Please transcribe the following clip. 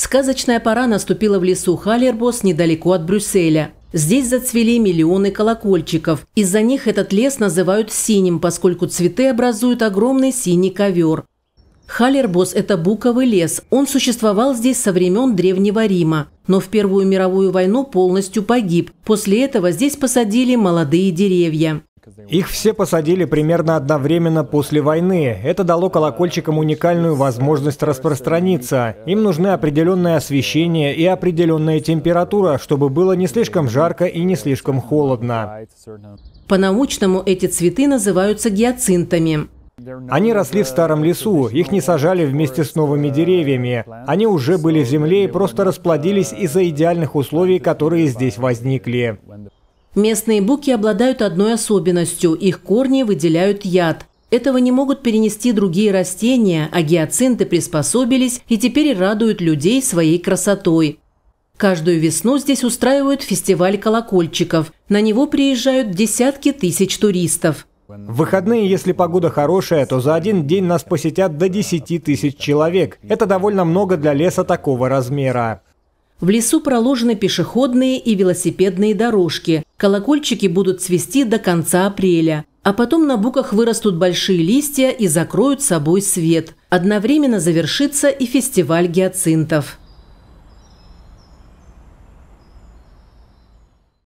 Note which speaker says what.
Speaker 1: Сказочная пора наступила в лесу Халербос недалеко от Брюсселя. Здесь зацвели миллионы колокольчиков. Из-за них этот лес называют синим, поскольку цветы образуют огромный синий ковер. Халербос – это буковый лес. Он существовал здесь со времен Древнего Рима, но в Первую мировую войну полностью погиб. После этого здесь посадили молодые деревья.
Speaker 2: Их все посадили примерно одновременно после войны. Это дало колокольчикам уникальную возможность распространиться. Им нужны определенное освещение и определенная температура, чтобы было не слишком жарко и не слишком холодно. По-научному эти цветы называются гиацинтами. Они росли в старом лесу, их не сажали вместе с новыми деревьями. Они уже были в земле и просто расплодились из-за идеальных условий, которые здесь возникли.
Speaker 1: Местные буки обладают одной особенностью – их корни выделяют яд. Этого не могут перенести другие растения, а гиацинты приспособились и теперь радуют людей своей красотой. Каждую весну здесь устраивают фестиваль колокольчиков. На него приезжают десятки тысяч
Speaker 2: туристов. В выходные, если погода хорошая, то за один день нас посетят до 10 тысяч человек. Это довольно много для леса такого размера. В лесу проложены
Speaker 1: пешеходные и велосипедные дорожки. Колокольчики будут цвести до конца апреля. А потом на буках вырастут большие листья и закроют собой свет. Одновременно завершится и фестиваль гиацинтов.